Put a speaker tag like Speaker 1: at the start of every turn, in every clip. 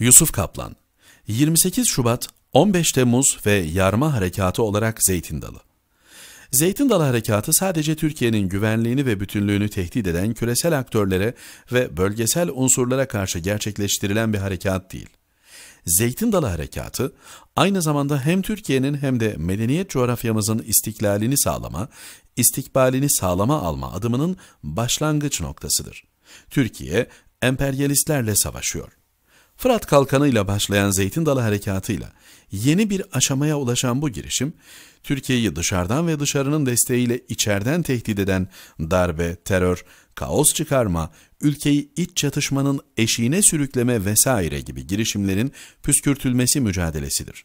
Speaker 1: Yusuf Kaplan 28 Şubat, 15 Temmuz ve Yarma Harekatı olarak Zeytin Dalı Zeytin Dalı Harekatı sadece Türkiye'nin güvenliğini ve bütünlüğünü tehdit eden küresel aktörlere ve bölgesel unsurlara karşı gerçekleştirilen bir harekat değil. Zeytin Dalı Harekatı aynı zamanda hem Türkiye'nin hem de medeniyet coğrafyamızın istiklalini sağlama, istikbalini sağlama alma adımının başlangıç noktasıdır. Türkiye emperyalistlerle savaşıyor. Fırat ile başlayan zeytin dalı harekatıyla yeni bir aşamaya ulaşan bu girişim, Türkiye'yi dışarıdan ve dışarının desteğiyle içeriden tehdit eden darbe, terör, kaos çıkarma, ülkeyi iç çatışmanın eşiğine sürükleme vesaire gibi girişimlerin püskürtülmesi mücadelesidir.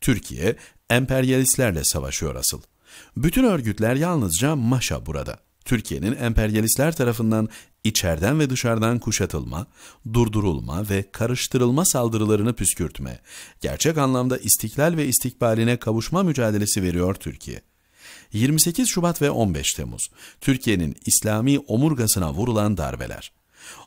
Speaker 1: Türkiye, emperyalistlerle savaşıyor asıl. Bütün örgütler yalnızca maşa burada. Türkiye'nin emperyalistler tarafından içeriden ve dışarıdan kuşatılma, durdurulma ve karıştırılma saldırılarını püskürtme, gerçek anlamda istiklal ve istikbaline kavuşma mücadelesi veriyor Türkiye. 28 Şubat ve 15 Temmuz, Türkiye'nin İslami omurgasına vurulan darbeler.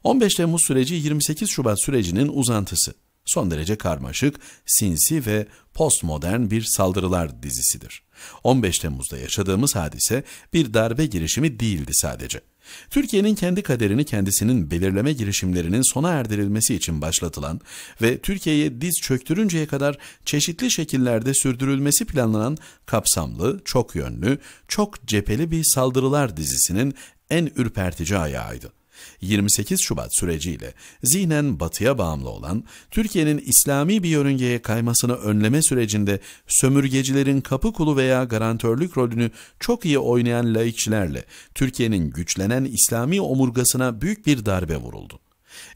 Speaker 1: 15 Temmuz süreci 28 Şubat sürecinin uzantısı son derece karmaşık, sinsi ve postmodern bir saldırılar dizisidir. 15 Temmuz'da yaşadığımız hadise bir darbe girişimi değildi sadece. Türkiye'nin kendi kaderini kendisinin belirleme girişimlerinin sona erdirilmesi için başlatılan ve Türkiye'ye diz çöktürünceye kadar çeşitli şekillerde sürdürülmesi planlanan kapsamlı, çok yönlü, çok cepheli bir saldırılar dizisinin en ürpertici ayağıydı. 28 Şubat süreciyle zihnen batıya bağımlı olan Türkiye'nin İslami bir yörüngeye kaymasını önleme sürecinde sömürgecilerin kapı kulu veya garantörlük rolünü çok iyi oynayan laikçilerle Türkiye'nin güçlenen İslami omurgasına büyük bir darbe vuruldu.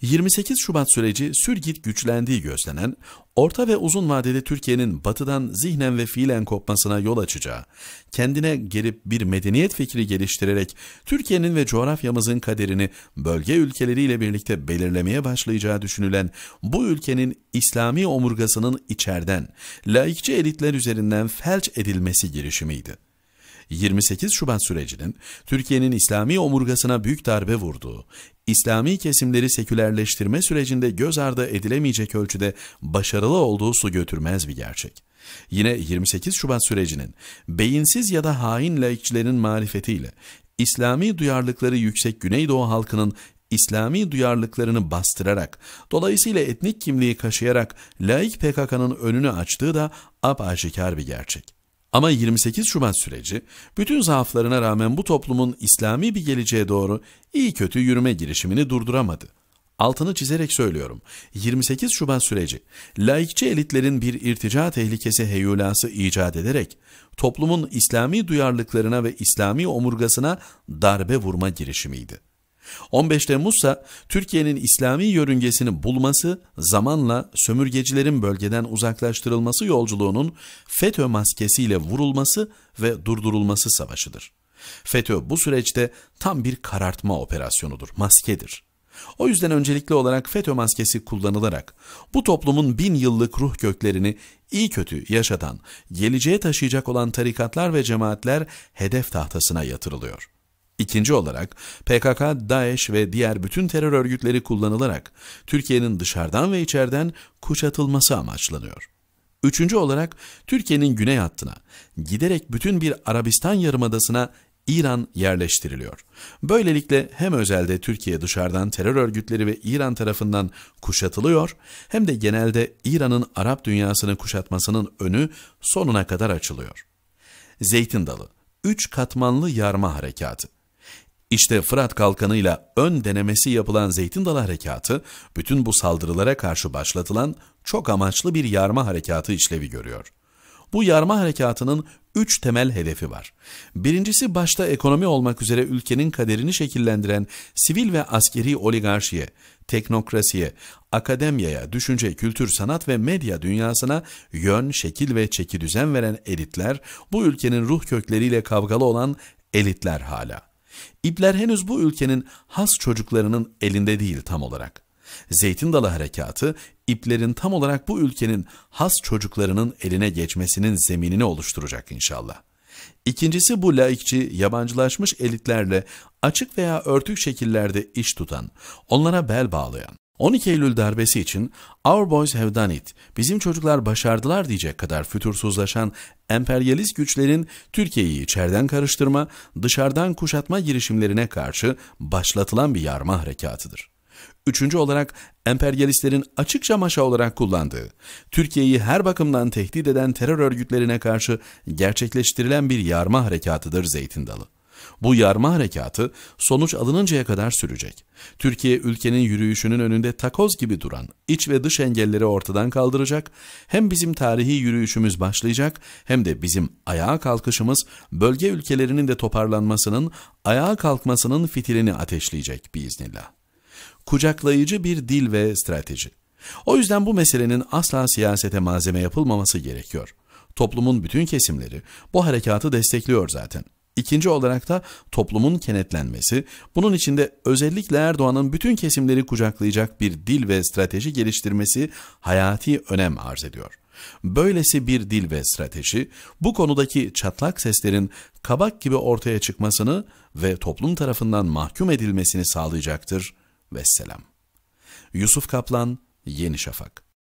Speaker 1: 28 Şubat süreci sürgit güçlendiği gözlenen, orta ve uzun vadede Türkiye'nin batıdan zihnen ve fiilen kopmasına yol açacağı, kendine gelip bir medeniyet fikri geliştirerek Türkiye'nin ve coğrafyamızın kaderini bölge ülkeleriyle birlikte belirlemeye başlayacağı düşünülen bu ülkenin İslami omurgasının içerden, laikçi elitler üzerinden felç edilmesi girişimiydi. 28 Şubat sürecinin Türkiye'nin İslami omurgasına büyük darbe vurduğu, İslami kesimleri sekülerleştirme sürecinde göz ardı edilemeyecek ölçüde başarılı olduğu su götürmez bir gerçek. Yine 28 Şubat sürecinin beyinsiz ya da hain laikçilerin marifetiyle İslami duyarlılıkları yüksek Güneydoğu halkının İslami duyarlılıklarını bastırarak, dolayısıyla etnik kimliği kaşıyarak laik PKK'nın önünü açtığı da apaşikar bir gerçek. Ama 28 Şubat süreci bütün zaaflarına rağmen bu toplumun İslami bir geleceğe doğru iyi kötü yürüme girişimini durduramadı. Altını çizerek söylüyorum. 28 Şubat süreci laikçi elitlerin bir irtica tehlikesi heyulası icat ederek toplumun İslami duyarlılıklarına ve İslami omurgasına darbe vurma girişimiydi. 15 Temmuzsa Türkiye'nin İslami yörüngesini bulması, zamanla sömürgecilerin bölgeden uzaklaştırılması yolculuğunun FETÖ maskesiyle vurulması ve durdurulması savaşıdır. FETÖ bu süreçte tam bir karartma operasyonudur, maskedir. O yüzden öncelikli olarak FETÖ maskesi kullanılarak bu toplumun bin yıllık ruh köklerini iyi kötü yaşatan, geleceğe taşıyacak olan tarikatlar ve cemaatler hedef tahtasına yatırılıyor.'' İkinci olarak PKK, DAEŞ ve diğer bütün terör örgütleri kullanılarak Türkiye'nin dışarıdan ve içeriden kuşatılması amaçlanıyor. Üçüncü olarak Türkiye'nin güney hattına, giderek bütün bir Arabistan yarımadasına İran yerleştiriliyor. Böylelikle hem özelde Türkiye dışarıdan terör örgütleri ve İran tarafından kuşatılıyor hem de genelde İran'ın Arap dünyasını kuşatmasının önü sonuna kadar açılıyor. Zeytin Dalı, üç katmanlı yarma harekatı. İşte Fırat kalkanıyla ön denemesi yapılan Zeytin Dalı Harekatı, bütün bu saldırılara karşı başlatılan çok amaçlı bir yarma harekatı işlevi görüyor. Bu yarma harekatının üç temel hedefi var. Birincisi başta ekonomi olmak üzere ülkenin kaderini şekillendiren sivil ve askeri oligarşiye, teknokrasiye, akademiyaya, düşünce, kültür, sanat ve medya dünyasına yön, şekil ve çeki düzen veren elitler, bu ülkenin ruh kökleriyle kavgalı olan elitler hala. İpler henüz bu ülkenin has çocuklarının elinde değil tam olarak. Zeytin Dalı Harekatı, iplerin tam olarak bu ülkenin has çocuklarının eline geçmesinin zeminini oluşturacak inşallah. İkincisi bu laikçi, yabancılaşmış elitlerle açık veya örtük şekillerde iş tutan, onlara bel bağlayan, 12 Eylül darbesi için Our Boys Have Done It, bizim çocuklar başardılar diyecek kadar fütursuzlaşan emperyalist güçlerin Türkiye'yi içeriden karıştırma, dışarıdan kuşatma girişimlerine karşı başlatılan bir yarma harekatıdır. Üçüncü olarak emperyalistlerin açıkça maşa olarak kullandığı, Türkiye'yi her bakımdan tehdit eden terör örgütlerine karşı gerçekleştirilen bir yarma harekatıdır Zeytin Dalı. Bu yarma harekatı sonuç alınıncaya kadar sürecek. Türkiye ülkenin yürüyüşünün önünde takoz gibi duran iç ve dış engelleri ortadan kaldıracak, hem bizim tarihi yürüyüşümüz başlayacak hem de bizim ayağa kalkışımız bölge ülkelerinin de toparlanmasının, ayağa kalkmasının fitilini ateşleyecek biiznillah. Kucaklayıcı bir dil ve strateji. O yüzden bu meselenin asla siyasete malzeme yapılmaması gerekiyor. Toplumun bütün kesimleri bu harekatı destekliyor zaten. İkinci olarak da toplumun kenetlenmesi, bunun içinde özellikle Erdoğan'ın bütün kesimleri kucaklayacak bir dil ve strateji geliştirmesi hayati önem arz ediyor. Böylesi bir dil ve strateji, bu konudaki çatlak seslerin kabak gibi ortaya çıkmasını ve toplum tarafından mahkum edilmesini sağlayacaktır. Vesselam. Yusuf Kaplan, Yeni Şafak